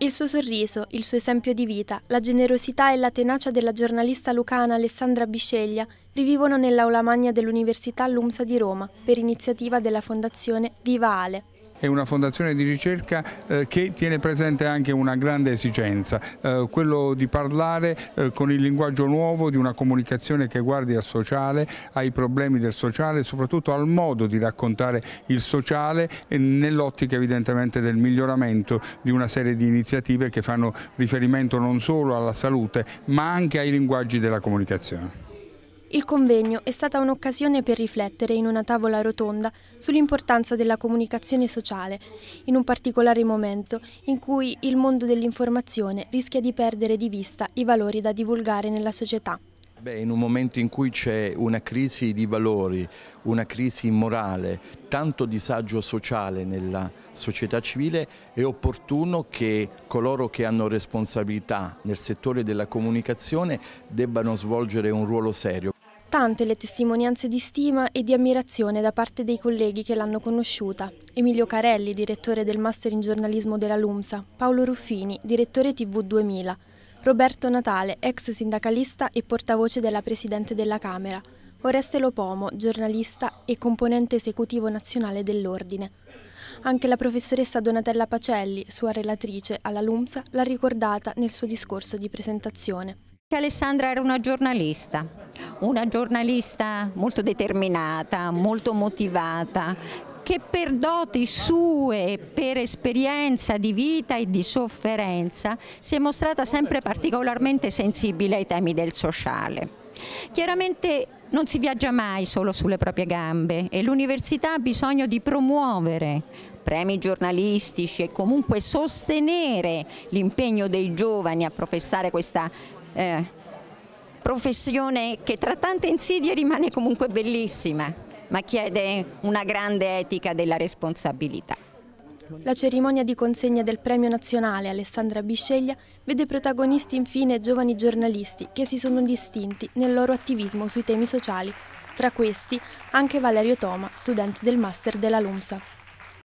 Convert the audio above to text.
Il suo sorriso, il suo esempio di vita, la generosità e la tenacia della giornalista lucana Alessandra Bisceglia rivivono nell'aula magna dell'Università Lumsa di Roma per iniziativa della Fondazione Viva Ale è una fondazione di ricerca eh, che tiene presente anche una grande esigenza, eh, quello di parlare eh, con il linguaggio nuovo di una comunicazione che guardi al sociale, ai problemi del sociale, soprattutto al modo di raccontare il sociale nell'ottica evidentemente del miglioramento di una serie di iniziative che fanno riferimento non solo alla salute ma anche ai linguaggi della comunicazione. Il convegno è stata un'occasione per riflettere in una tavola rotonda sull'importanza della comunicazione sociale, in un particolare momento in cui il mondo dell'informazione rischia di perdere di vista i valori da divulgare nella società. Beh, in un momento in cui c'è una crisi di valori, una crisi morale, tanto disagio sociale nella società civile, è opportuno che coloro che hanno responsabilità nel settore della comunicazione debbano svolgere un ruolo serio. Tante le testimonianze di stima e di ammirazione da parte dei colleghi che l'hanno conosciuta. Emilio Carelli, direttore del Master in giornalismo della LUMSA, Paolo Ruffini, direttore TV 2000, Roberto Natale, ex sindacalista e portavoce della Presidente della Camera, Oreste Lopomo, giornalista e componente esecutivo nazionale dell'Ordine. Anche la professoressa Donatella Pacelli, sua relatrice alla LUMSA, l'ha ricordata nel suo discorso di presentazione. Alessandra era una giornalista, una giornalista molto determinata, molto motivata, che per doti sue, per esperienza di vita e di sofferenza, si è mostrata sempre particolarmente sensibile ai temi del sociale. Chiaramente non si viaggia mai solo sulle proprie gambe e l'università ha bisogno di promuovere premi giornalistici e comunque sostenere l'impegno dei giovani a professare questa eh, professione che tra tante insidie rimane comunque bellissima, ma chiede una grande etica della responsabilità. La cerimonia di consegna del premio nazionale Alessandra Bisceglia vede protagonisti infine giovani giornalisti che si sono distinti nel loro attivismo sui temi sociali. Tra questi anche Valerio Toma, studente del Master della LUMSA.